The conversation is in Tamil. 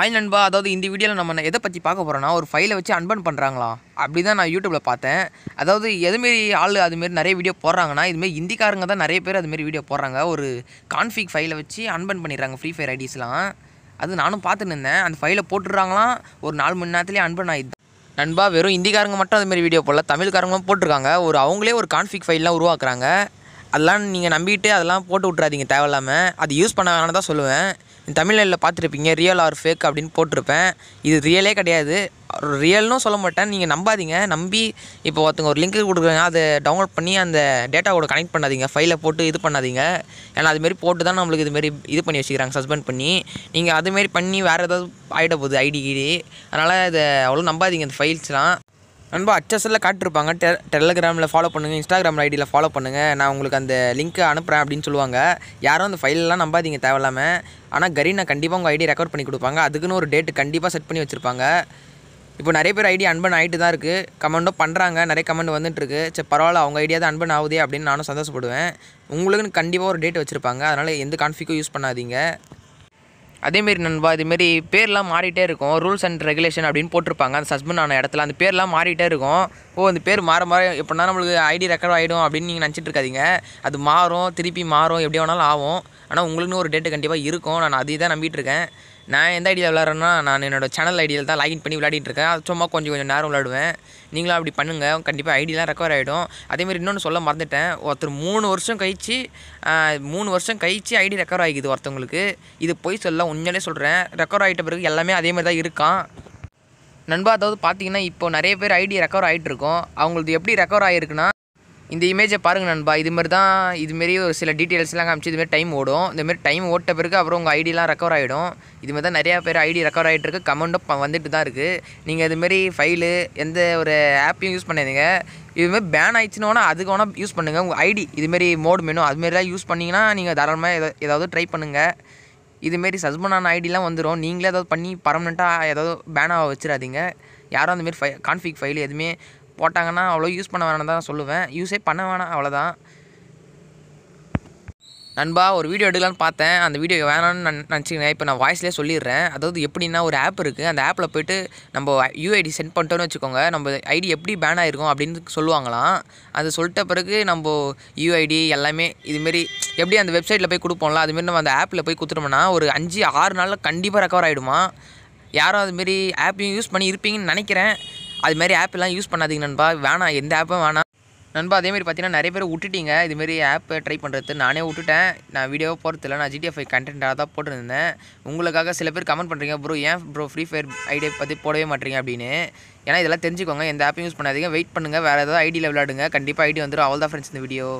ஆய் நண்பா அதாவது இந்த வீடியோவில் நம்ம எதை பற்றி பார்க்க போகிறோன்னா ஒரு ஃபைலை வச்சு அன்பன் பண்ணுறாங்களா அப்படி தான் நான் யூடியூப்பில் பார்த்தேன் அதாவது எதுமாரி ஆள் அதுமாரி நிறைய வீடியோ போடுறாங்கன்னா இதுமாரி இந்திக்காரங்க தான் நிறைய பேர் அதுமாரி வீடியோ போடுறாங்க ஒரு கான்ஃபிக் ஃபைலை வச்சு அன்பன் பண்ணிடுறாங்க ஃப்ரீ ஃபயர் ஐடிஸ்லாம் அது நானும் பார்த்துட்டு இருந்தேன் அந்த ஃபைலை போட்டுடுறாங்களாம் ஒரு நாலு மணி நேரத்துலேயே அன்பன் ஆகிடுது நண்பா வெறும் இந்திக்காரங்க மட்டும் அதுமாரி வீடியோ போடல தமிழ்காரங்களும் போட்டிருக்காங்க ஒரு அவங்களே ஒரு கான்ஃபிக் ஃபைல்லாம் உருவாக்குறாங்க அதெல்லாம் நீங்கள் நம்பிக்கிட்டு அதெல்லாம் போட்டு விட்றாதீங்க தேவையில்லாமல் அது யூஸ் பண்ண வேணாம் தான் சொல்லுவேன் தமிழ்நெல்லில் பார்த்துருப்பீங்க ரியல் ஆர் ஃபேக் அப்படின்னு போட்டிருப்பேன் இது ரியலே கிடையாது ரியல்னும் சொல்ல மாட்டேன் நீங்கள் நம்பாதீங்க நம்பி இப்போ ஒருத்தங்க ஒரு லிங்க்கு கொடுக்குறாங்க அதை டவுன்லோட் பண்ணி அந்த டேட்டாவோட கனெக்ட் பண்ணாதீங்க ஃபைலை போட்டு இது பண்ணாதீங்க ஏன்னா அதுமாரி போட்டு தான் நம்மளுக்கு இதுமாரி இது பண்ணி வச்சுக்கிறாங்க சஸ்பெண்ட் பண்ணி நீங்கள் அதுமாரி பண்ணி வேறு ஏதாவது ஆகிட போகுது ஐடி கீடி அதனால் இதை அவ்வளோ நம்பாதீங்க இந்த ஃபைல்ஸ்லாம் நண்பா அச்சஸில் காட்டிருப்பாங்க டெ டெலகிராமில் ஃபாலோ பண்ணுங்கள் இன்ஸ்டாகிராம் ஐடியில் ஃபாலோ பண்ணுங்கள் நான் உங்களுக்கு அந்த லிங்க்கை அனுப்புகிறேன் அப்படின்னு சொல்லுவாங்க யாரும் அந்த ஃபைல்லாம் நம்பாதீங்க தேவையில்லாமல் ஆனால் கரீனா கண்டிப்பாக உங்கள் ஐடி ரெக்கார்ட் பண்ணி கொடுப்பாங்க அதுக்குன்னு ஒரு டேட்டு கண்டிப்பாக செட் பண்ணி வச்சுருப்பாங்க இப்போ நிறைய பேர் ஐடி அன்பன் ஆகிட்டு தான் இருக்குது கமெண்ட்டும் பண்ணுறாங்க நிறைய கமெண்ட் வந்துட்டுருக்கு சரி பரவாயில்ல அவங்க ஐடியா தான் அன்பன் ஆகுதே அப்படின்னு நானும் சந்தோஷப்படுவேன் உங்களுக்குன்னு கண்டிப்பாக ஒரு டேட் வச்சுருப்பாங்க அதனால் எந்த கான்ஃபிக்கும் யூஸ் பண்ணாதீங்க அதேமாரி நண்பா இதுமாரி பேர்லாம் மாறிட்டே இருக்கும் ரூல்ஸ் அண்ட் ரெகுலேஷன் அப்படின்னு போட்டிருப்பாங்க அந்த சஸ்பெண்ட் ஆன இடத்துல அந்த பேர்லாம் மாறிட்டே இருக்கும் ஓ அந்த பேர் மாற மாற எப்படின்னா நம்மளுக்கு ஐடி ரெக்கார்ட் ஆகிடும் அப்படின்னு நீங்கள் நினச்சிட்டு இருக்காதிங்க அது மாறும் திருப்பி மாறும் எப்படி வேணாலும் ஆகும் ஆனால் உங்களுக்குன்னு ஒரு டேட்டு கண்டிப்பாக இருக்கும் நான் அதையே தான் நம்பிட்டுருக்கேன் இருக்கேன் நான் எந்த ஐடியா விளாட்றேன்னா நான் என்னோடய சேனல் ஐடியில் தான் லாகின் பண்ணி விளையாடிட்டு இருக்கேன் சும்மா கொஞ்சம் கொஞ்சம் நேரம் விளாடுவேன் நீங்களும் அப்படி பண்ணுங்கள் கண்டிப்பாக ஐடியெலாம் ரெக்கவர் ஆகிடும் அதேமாதிரி இன்னொன்று சொல்ல மறந்துட்டேன் ஒருத்தர் மூணு வருஷம் கழித்து மூணு வருஷம் கழித்து ஐடி ரெக்கவர் ஆகிக்குது ஒருத்தவங்களுக்கு இது போய் சொல்ல உண்மையிலே சொல்கிறேன் ரெக்கவர் ஆகிட்ட பிறகு எல்லாமே அதேமாதிரி தான் இருக்கான் நண்பா அதாவது பார்த்தீங்கன்னா இப்போ நிறைய பேர் ஐடி ரெக்கவர் ஆகிட்டு இருக்கோம் அவங்களுக்கு எப்படி ரெக்கவர் ஆகிருக்குன்னா இந்த இமேஜை பாருங்கள் நண்பா இதுமாரி தான் இதுமாரி ஒரு சில டீட்டெயில்ஸ்லாம் காமிச்சு இதுமாரி டைம் ஓடும் இந்தமாரி டைம் ஓட்ட பிறகு அப்புறம் உங்கள் ஐடியெலாம் ரெக்கவர் ஆகிடும் இதுமாரி தான் நிறையா பேர் ஐடி ரெக்கவர் ஆகிட்டு இருக்கு கமெண்ட்டும் வந்துட்டு தான் இருக்குது நீங்கள் இதுமாரி ஃபைலு எந்த ஒரு ஆப்பையும் யூஸ் பண்ணாதீங்க இதுமாரி பேன் ஆயிடுச்சுன்னு அதுக்கு வேணால் யூஸ் பண்ணுங்கள் உங்கள் ஐடி இதுமாரி மோடு மெனு தான் யூஸ் பண்ணிங்கன்னா நீங்கள் தாராளமாக ஏதோ ஏதாவது ட்ரை பண்ணுங்கள் இதுமாரி சஸ்பெண்ட் ஆன ஐடிலாம் வந்துடும் நீங்களே ஏதாவது பண்ணி பர்மனெண்ட்டாக ஏதாவது பேனாக வச்சிடாதீங்க யாரும் அந்தமாரி ஃபை கான்ஃபிக் ஃபைல் எதுவுமே போட்டாங்கன்னா அவ்வளோ யூஸ் பண்ண வேணாம் தான் சொல்லுவேன் யூஸே பண்ண வேணாம் அவ்வளோதான் நண்பா ஒரு வீடியோ எடுக்கலான்னு பார்த்தேன் அந்த வீடியோ வேணாம்னு நான் நினச்சிக்கிறேன் இப்போ நான் வாய்ஸ்லேயே சொல்லிடுறேன் அதாவது எப்படின்னா ஒரு ஆப் இருக்குது அந்த ஆப்பில் போய்ட்டு நம்ம யூஐடி சென்ட் பண்ணிட்டோன்னு வச்சுக்கோங்க நம்ம ஐடி எப்படி பேன் ஆகிருக்கும் அப்படின்னு சொல்லுவாங்களாம் அது சொல்லிட்ட பிறகு நம்ம யூஐடி எல்லாமே இதுமாரி எப்படி அந்த வெப்சைட்டில் போய் கொடுப்போம்ல அதுமாரி நம்ம அந்த ஆப்பில் போய் கொடுத்துட்டோம்னா ஒரு அஞ்சு ஆறு நாளில் கண்டிப்பாக ரெக்கவர் ஆகிடுமா யாரும் அதுமாரி ஆப்பையும் யூஸ் பண்ணி இருப்பீங்கன்னு நினைக்கிறேன் அது மாதிரி ஆப்லாம் யூஸ் பண்ணாதீங்க நண்பா வேணாம் எந்த ஆப்பும் வேணாம் நண்பா அதேமாதிரி பார்த்தீங்கன்னா நிறைய பேர் விட்டுட்டீங்க இதுமாரி ஆப்பை ட்ரை பண்ணுறது நானே விட்டுட்டேன் நான் போகிறது இல்லை நான் ஜிடிஎஃப்ஐ கண்டென்ட்டாக தான் போட்டிருந்தேன் உங்களுக்காக சில பேர் கமெண்ட் பண்ணுறீங்க ப்ரோ ஏன் ப்ரோ ஃப்ரீ ஃபயர் ஐடியை பற்றி போடவே மாட்டீங்க அப்படின்னு ஏன்னா இதெல்லாம் தெரிஞ்சுக்கோங்க எந்த ஆப்பையும் யூஸ் பண்ணாதீங்க வெயிட் பண்ணுங்கள் வேறு ஏதாவது ஐடியில் விளையாடுங்க கண்டிப்பாக ஐடி வந்துடும் அவள் தான் ஃப்ரெண்ட்ஸ் இந்த வீடியோ